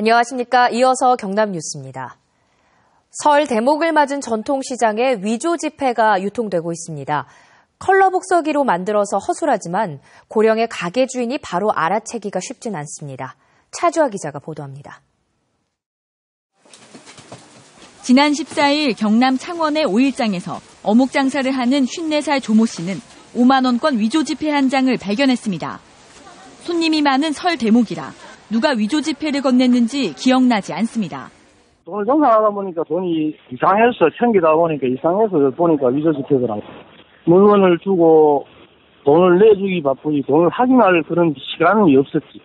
안녕하십니까. 이어서 경남 뉴스입니다. 설 대목을 맞은 전통시장에 위조 지폐가 유통되고 있습니다. 컬러 복서기로 만들어서 허술하지만 고령의 가게 주인이 바로 알아채기가 쉽진 않습니다. 차주아 기자가 보도합니다. 지난 14일 경남 창원의 5일장에서 어묵 장사를 하는 54살 조모 씨는 5만 원권 위조 지폐 한 장을 발견했습니다. 손님이 많은 설 대목이라 누가 위조 지폐를 건넸는지 기억나지 않습니다. 돈을 정산하다 보니까 돈이 이상해서 챙기다 보니까 이상해서 보니까 위조 지폐더라고 물건을 주고 돈을 내주기 바쁘지 돈을 확인할 그런 시간이 없었지.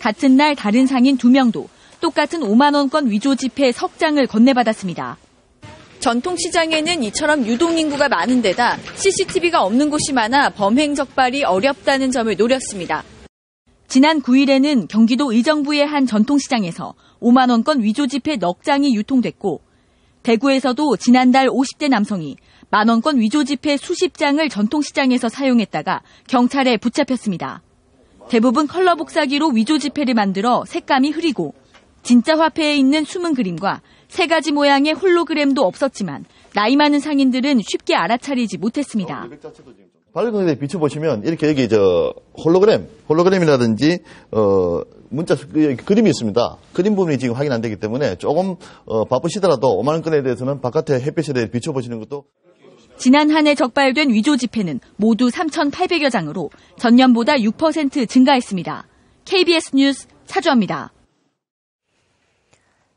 같은 날 다른 상인 두 명도 똑같은 5만 원권 위조 지폐 석 장을 건네받았습니다. 전통시장에는 이처럼 유동인구가 많은 데다 CCTV가 없는 곳이 많아 범행 적발이 어렵다는 점을 노렸습니다. 지난 9일에는 경기도 의정부의 한 전통시장에서 5만원권 위조 지폐 넉 장이 유통됐고, 대구에서도 지난달 50대 남성이 만원권 위조 지폐 수십 장을 전통시장에서 사용했다가 경찰에 붙잡혔습니다. 대부분 컬러 복사기로 위조 지폐를 만들어 색감이 흐리고 진짜 화폐에 있는 숨은 그림과 세 가지 모양의 홀로그램도 없었지만 나이 많은 상인들은 쉽게 알아차리지 못했습니다. 어, 밝은 것에 비춰보시면 이렇게 여기 저 홀로그램, 홀로그램이라든지 어 문자 그, 그림이 있습니다. 그림 부분이 지금 확인 안 되기 때문에 조금 어 바쁘시더라도 5만 원권에 대해서는 바깥의 햇빛에 대해 비춰보시는 것도 지난 한 해 적발된 위조 지폐는 모두 3,800여 장으로 전년보다 6% 증가했습니다. KBS 뉴스 차주합니다.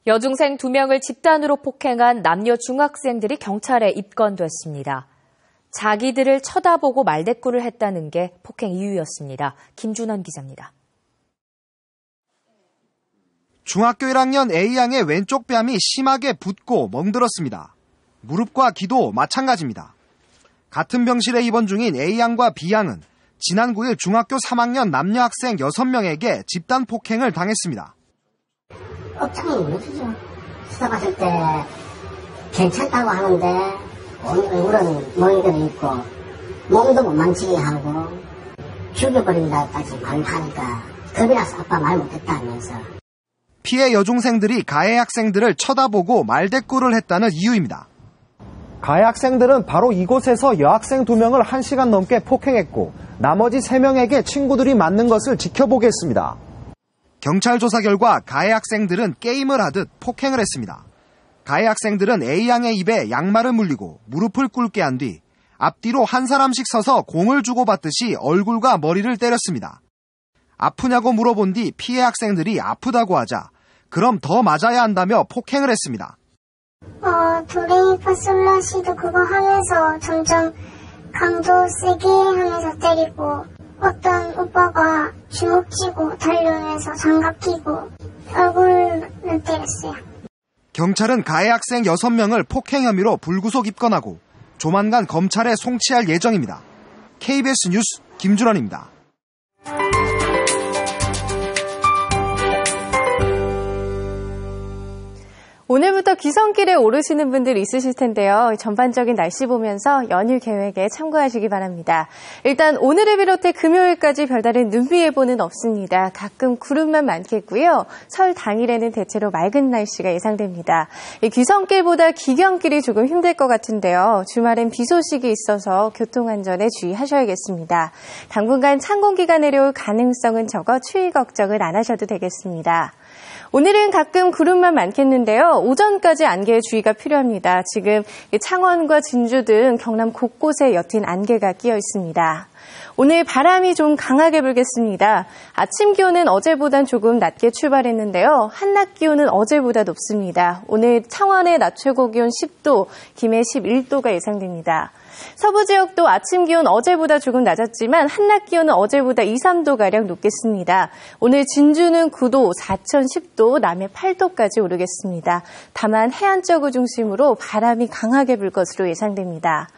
여중생 2명을 집단으로 폭행한 남녀 중학생들이 경찰에 입건됐습니다. 자기들을 쳐다보고 말대꾸를 했다는 게 폭행 이유였습니다. 김준환 기자입니다. 중학교 1학년 A양의 왼쪽 뺨이 심하게 붓고 멍들었습니다. 무릎과 귀도 마찬가지입니다. 같은 병실에 입원 중인 A양과 B양은 지난 9일 중학교 3학년 남녀 학생 6명에게 집단 폭행을 당했습니다. 어떻게 못해죠 시작하실 때 괜찮다고 하는데 얼굴은 너희들 있고 몸도 못 만지게 하고 죽여버린다까지 말하니까 겁이 나서 아빠 말 못했다 면서 피해 여중생들이 가해 학생들을 쳐다보고 말대꾸를 했다는 이유입니다. 가해 학생들은 바로 이곳에서 여학생 두 명을 한 시간 넘게 폭행했고 나머지 세 명에게 친구들이 맞는 것을 지켜보겠습니다. 경찰 조사 결과 가해 학생들은 게임을 하듯 폭행을 했습니다. 가해 학생들은 A양의 입에 양말을 물리고 무릎을 꿇게 한 뒤 앞뒤로 한 사람씩 서서 공을 주고받듯이 얼굴과 머리를 때렸습니다. 아프냐고 물어본 뒤 피해 학생들이 아프다고 하자 그럼 더 맞아야 한다며 폭행을 했습니다. 어, 도레미파솔라시도 그거 하면서 점점 강도 세게 하면서 때리고 어떤 오빠가 주먹 쥐고 달려오면서 장갑 끼고 얼굴을 때렸어요. 경찰은 가해 학생 6명을 폭행 혐의로 불구속 입건하고 조만간 검찰에 송치할 예정입니다. KBS 뉴스 김준환입니다. 오늘부터 귀성길에 오르시는 분들 있으실 텐데요. 전반적인 날씨 보면서 연휴 계획에 참고하시기 바랍니다. 일단 오늘을 비롯해 금요일까지 별다른 눈비 예보는 없습니다. 가끔 구름만 많겠고요. 설 당일에는 대체로 맑은 날씨가 예상됩니다. 귀성길보다 기경길이 조금 힘들 것 같은데요. 주말엔 비 소식이 있어서 교통안전에 주의하셔야겠습니다. 당분간 찬 공기가 내려올 가능성은 적어 추위 걱정은 안 하셔도 되겠습니다. 오늘은 가끔 구름만 많겠는데요. 오전까지 안개에 주의가 필요합니다. 지금 창원과 진주 등 경남 곳곳에 옅은 안개가 끼어 있습니다. 오늘 바람이 좀 강하게 불겠습니다. 아침 기온은 어제보단 조금 낮게 출발했는데요. 한낮 기온은 어제보다 높습니다. 오늘 창원의 낮 최고 기온 10도, 김해 11도가 예상됩니다. 서부 지역도 아침 기온 어제보다 조금 낮았지만 한낮 기온은 어제보다 2, 3도가량 높겠습니다. 오늘 진주는 9도, 사천 10도, 남해 8도까지 오르겠습니다. 다만 해안 쪽을 중심으로 바람이 강하게 불 것으로 예상됩니다.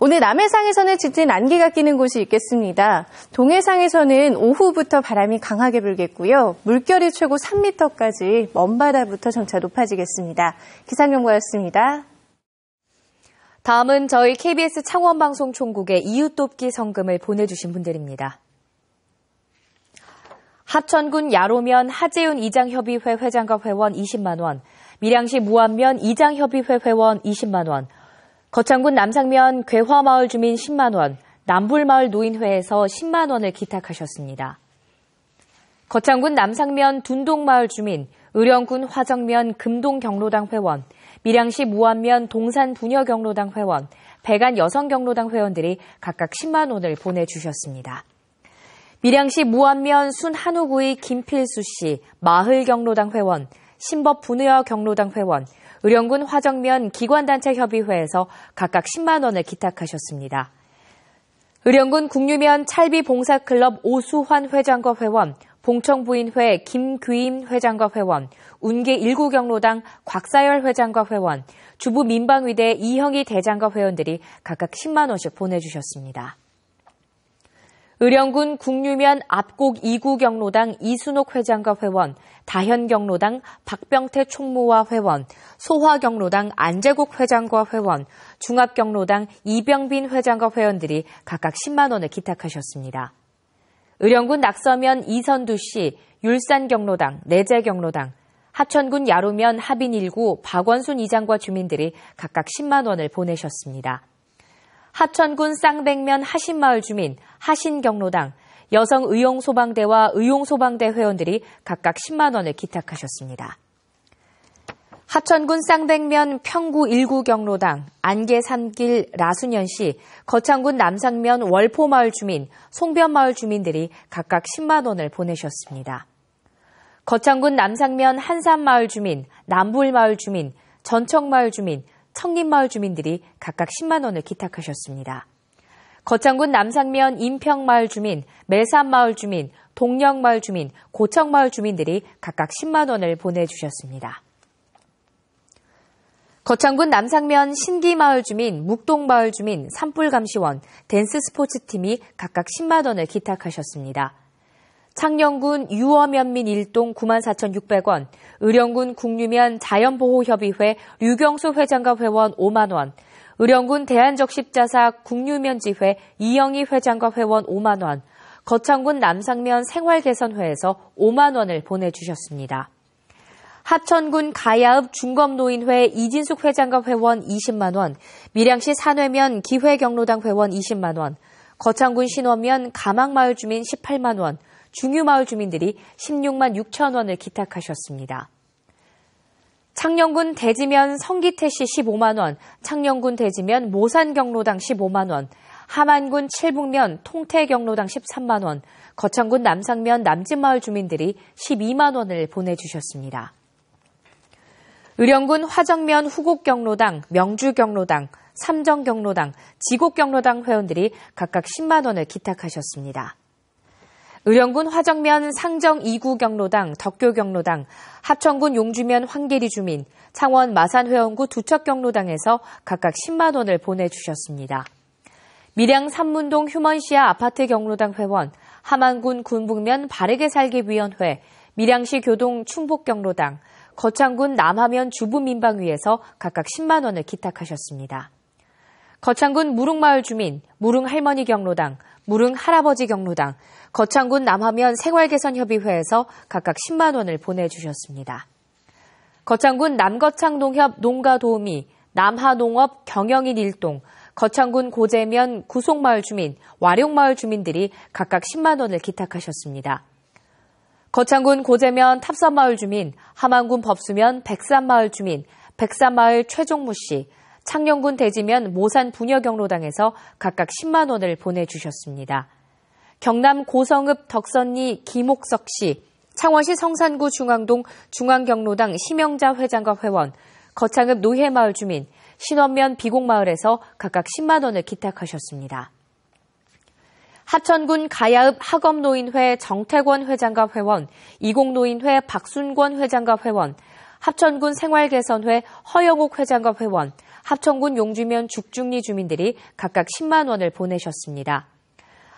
오늘 남해상에서는 짙은 안개가 끼는 곳이 있겠습니다. 동해상에서는 오후부터 바람이 강하게 불겠고요. 물결이 최고 3m까지 먼바다부터 점차 높아지겠습니다. 기상경보였습니다. 다음은 저희 KBS 창원방송 총국의 이웃돕기 성금을 보내주신 분들입니다. 합천군 야로면 하재윤 이장협의회 회장과 회원 20만 원, 밀양시 무안면 이장협의회 회원 20만 원, 거창군 남상면 괴화마을 주민 10만 원, 남불마을 노인회에서 10만 원을 기탁하셨습니다. 거창군 남상면 둔동마을 주민, 의령군 화정면 금동경로당 회원, 밀양시 무안면 동산 부녀 경로당 회원, 백안 여성 경로당 회원들이 각각 10만 원을 보내주셨습니다. 밀양시 무안면 순한우구의 김필수 씨, 마을 경로당 회원, 신법 분여 경로당 회원, 의령군 화정면 기관단체 협의회에서 각각 10만 원을 기탁하셨습니다. 의령군 국류면 찰비 봉사클럽 오수환 회장과 회원, 공청부인회김규임 회장과 회원, 운계 1구경로당 곽사열 회장과 회원, 주부민방위대 이형희 대장과 회원들이 각각 10만 원씩 보내주셨습니다. 의령군 국류면 압곡 2구 경로당 이순옥 회장과 회원, 다현 경로당 박병태 총무와 회원, 소화 경로당 안재국 회장과 회원, 중합 경로당 이병빈 회장과 회원들이 각각 10만 원을 기탁하셨습니다. 의령군 낙서면 이선두 씨, 율산 경로당, 내재 경로당, 하천군 야로면 합인 일구 박원순 이장과 주민들이 각각 10만 원을 보내셨습니다. 하천군 쌍백면 하신마을 주민, 하신경로당, 여성의용소방대와 의용소방대 회원들이 각각 10만 원을 기탁하셨습니다. 하천군 쌍백면 평구 1구 경로당 안개산길 라순현 씨, 거창군 남산면 월포마을 주민, 송변마을 주민들이 각각 10만 원을 보내셨습니다. 거창군 남산면 한산마을 주민, 남불마을 주민, 전청마을 주민, 청림마을 주민들이 각각 10만 원을 기탁하셨습니다. 거창군 남산면 임평마을 주민, 매산마을 주민, 동령마을 주민, 고청마을 주민들이 각각 10만 원을 보내주셨습니다. 거창군 남상면 신기마을 주민, 묵동마을 주민, 산불감시원, 댄스스포츠팀이 각각 10만 원을 기탁하셨습니다. 창녕군 유어면민 1동 94,600원, 의령군 국류면 자연보호협의회 류경수 회장과 회원 5만 원, 의령군 대한적십자사 국류면지회 이영희 회장과 회원 5만 원, 거창군 남상면 생활개선회에서 5만 원을 보내주셨습니다. 합천군 가야읍 중검노인회 이진숙 회장과 회원 20만 원, 밀양시 산회면 기회경로당 회원 20만 원, 거창군 신원면 가망마을 주민 18만 원, 중유마을 주민들이 16만 6천 원을 기탁하셨습니다. 창녕군 대지면 성기태 씨 15만 원, 창녕군 대지면 모산경로당 15만 원, 함안군 칠북면 통태경로당 13만 원, 거창군 남상면 남진마을 주민들이 12만 원을 보내주셨습니다. 의령군 화정면 후곡경로당, 명주경로당, 삼정경로당, 지곡경로당 회원들이 각각 10만 원을 기탁하셨습니다. 의령군 화정면 상정 2구 경로당, 덕교 경로당, 합천군 용주면 황계리 주민, 창원 마산 회원구 두척 경로당에서 각각 10만 원을 보내주셨습니다. 밀양 삼문동 휴먼시아 아파트 경로당 회원, 함안군 군북면 바르게 살기 위원회, 밀양시 교동 충북 경로당, 거창군 남하면 주부 민방위에서 각각 10만 원을 기탁하셨습니다. 거창군 무릉마을 주민, 무릉할머니 경로당, 무릉할아버지 경로당, 거창군 남하면 생활개선협의회에서 각각 10만 원을 보내주셨습니다. 거창군 남거창농협 농가도우미, 남하농업 경영인 일동, 거창군 고재면 구속마을 주민, 와룡마을 주민들이 각각 10만 원을 기탁하셨습니다. 거창군 고재면 탑산마을 주민, 함안군 법수면 백산마을 주민, 백산마을 최종무 씨, 창녕군 대지면 모산 분여 경로당에서 각각 10만 원을 보내주셨습니다. 경남 고성읍 덕선리 김옥석 씨, 창원시 성산구 중앙동 중앙경로당 심영자 회장과 회원, 거창읍 노해마을 주민, 신원면 비곡마을에서 각각 10만 원을 기탁하셨습니다. 하천군 가야읍 학업노인회 정태권 회장과 회원, 이공노인회 박순권 회장과 회원, 합천군 생활개선회 허영옥 회장과 회원, 합천군 용주면 죽중리 주민들이 각각 10만 원을 보내셨습니다.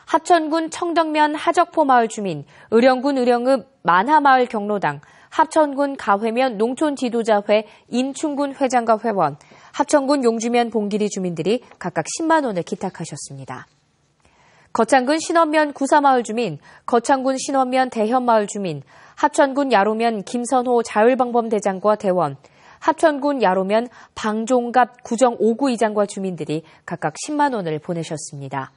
합천군 청덕면 하적포 마을 주민, 의령군 의령읍 만하마을 경로당, 합천군 가회면 농촌 지도자회 인충군 회장과 회원, 합천군 용주면 봉길이 주민들이 각각 10만 원을 기탁하셨습니다. 거창군 신원면 구사마을 주민, 거창군 신원면 대현마을 주민, 합천군 야로면 김선호 자율방범 대장과 대원, 합천군 야로면 방종갑 구정 5구 이장과 주민들이 각각 10만 원을 보내셨습니다.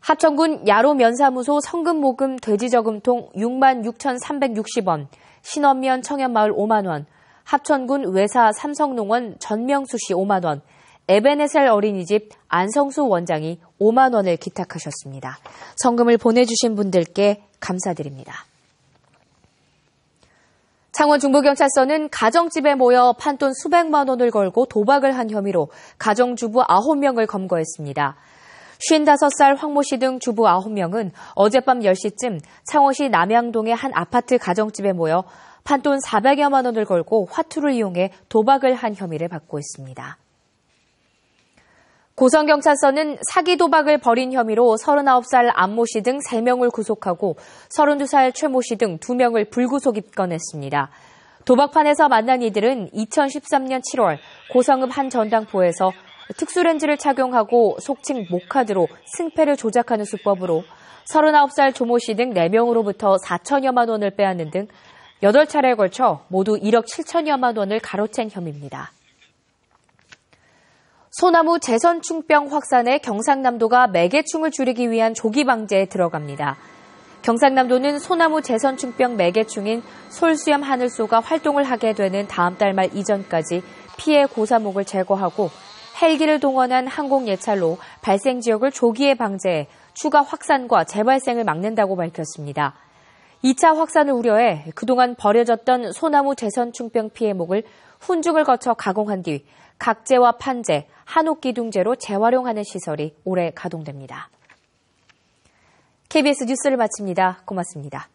합천군 야로면사무소 성금모금 돼지저금통 6만 6,360원, 신원면 청현마을 5만 원, 합천군 외사 삼성농원 전명수 씨 5만 원, 에베네셀 어린이집 안성수 원장이 5만 원을 기탁하셨습니다. 성금을 보내주신 분들께 감사드립니다. 창원중부경찰서는 가정집에 모여 판돈 수백만 원을 걸고 도박을 한 혐의로 가정주부 9명을 검거했습니다. 55살 황모 씨 등 주부 9명은 어젯밤 10시쯤 창원시 남양동의 한 아파트 가정집에 모여 판돈 400여만 원을 걸고 화투를 이용해 도박을 한 혐의를 받고 있습니다. 고성경찰서는 사기 도박을 벌인 혐의로 39살 안모 씨 등 3명을 구속하고 32살 최모 씨 등 2명을 불구속 입건했습니다. 도박판에서 만난 이들은 2013년 7월 고성읍 한 전당포에서 특수렌즈를 착용하고 속칭 모카드로 승패를 조작하는 수법으로 39살 조모 씨 등 4명으로부터 4천여만 원을 빼앗는 등 8차례에 걸쳐 모두 1억 7천여만 원을 가로챈 혐의입니다. 소나무 재선충병 확산에 경상남도가 매개충을 줄이기 위한 조기 방제에 들어갑니다. 경상남도는 소나무 재선충병 매개충인 솔수염 하늘소가 활동을 하게 되는 다음 달 말 이전까지 피해 고사목을 제거하고 헬기를 동원한 항공예찰로 발생 지역을 조기에 방제해 추가 확산과 재발생을 막는다고 밝혔습니다. 2차 확산을 우려해 그동안 버려졌던 소나무 재선충병 피해목을 훈죽을 거쳐 가공한 뒤 각재와 판재, 한옥기둥재로 재활용하는 시설이 올해 가동됩니다. KBS 뉴스를 마칩니다. 고맙습니다.